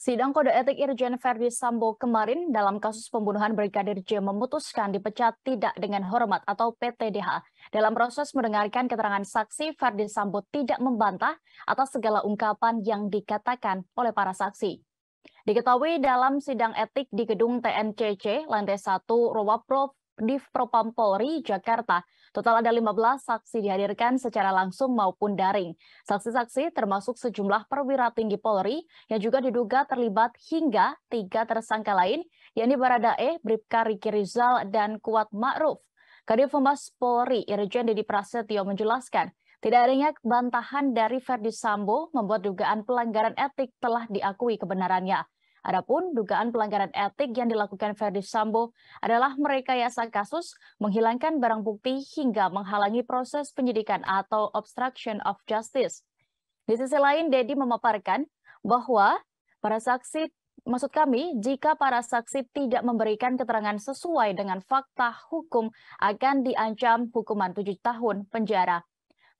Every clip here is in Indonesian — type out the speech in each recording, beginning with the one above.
Sidang Kode Etik Irjen Ferdi Sambo kemarin dalam kasus pembunuhan Brigadir J memutuskan dipecat tidak dengan hormat atau PTDH. Dalam proses mendengarkan keterangan saksi, Ferdi Sambo tidak membantah atas segala ungkapan yang dikatakan oleh para saksi. Diketahui dalam sidang etik di gedung TNCC, lantai 1, Ruwaprov div Propam Polri, Jakarta. Total ada 15 saksi dihadirkan secara langsung maupun daring. Saksi-saksi termasuk sejumlah perwira tinggi Polri yang juga diduga terlibat hingga tiga tersangka lain, yakni Baradae, Bripka Riki Rizal, dan Kuat Ma'ruf. Kadif Humas Polri Irjen Dedi Prasetyo menjelaskan, tidak adanya bantahan dari Verdi Sambo membuat dugaan pelanggaran etik telah diakui kebenarannya. Adapun dugaan pelanggaran etik yang dilakukan Verdi Sambo adalah merekayasa kasus, menghilangkan barang bukti hingga menghalangi proses penyidikan atau obstruction of justice. Di sisi lain, Dedi memaparkan bahwa para saksi Maksud kami, jika para saksi tidak memberikan keterangan sesuai dengan fakta hukum, akan diancam hukuman tujuh tahun penjara.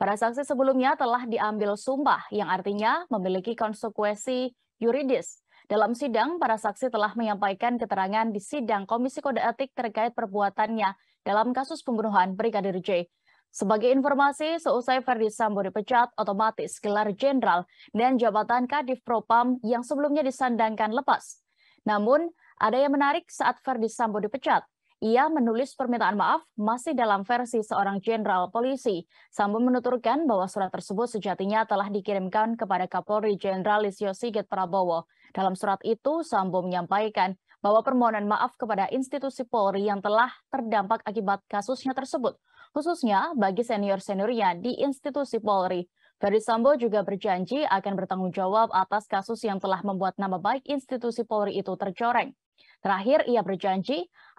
Para saksi sebelumnya telah diambil sumpah yang artinya memiliki konsekuensi yuridis. Dalam sidang, para saksi telah menyampaikan keterangan di sidang Komisi Kode Etik terkait perbuatannya dalam kasus pembunuhan Brigadir J. Sebagai informasi, seusai Ferdi Sambo dipecat, otomatis gelar jenderal dan jabatan Kadif Propam yang sebelumnya disandangkan lepas. Namun, ada yang menarik saat Ferdi Sambo dipecat. Ia menulis permintaan maaf masih dalam versi seorang jenderal polisi. Sambo menuturkan bahwa surat tersebut sejatinya telah dikirimkan kepada Kapolri Jenderal Listio Sigit Prabowo. Dalam surat itu, Sambo menyampaikan bahwa permohonan maaf kepada institusi Polri yang telah terdampak akibat kasusnya tersebut, khususnya bagi senior-seniornya di institusi Polri. Ferry Sambo juga berjanji akan bertanggung jawab atas kasus yang telah membuat nama baik institusi Polri itu tercoreng. Terakhir, ia berjanji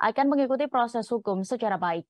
akan mengikuti proses hukum secara baik.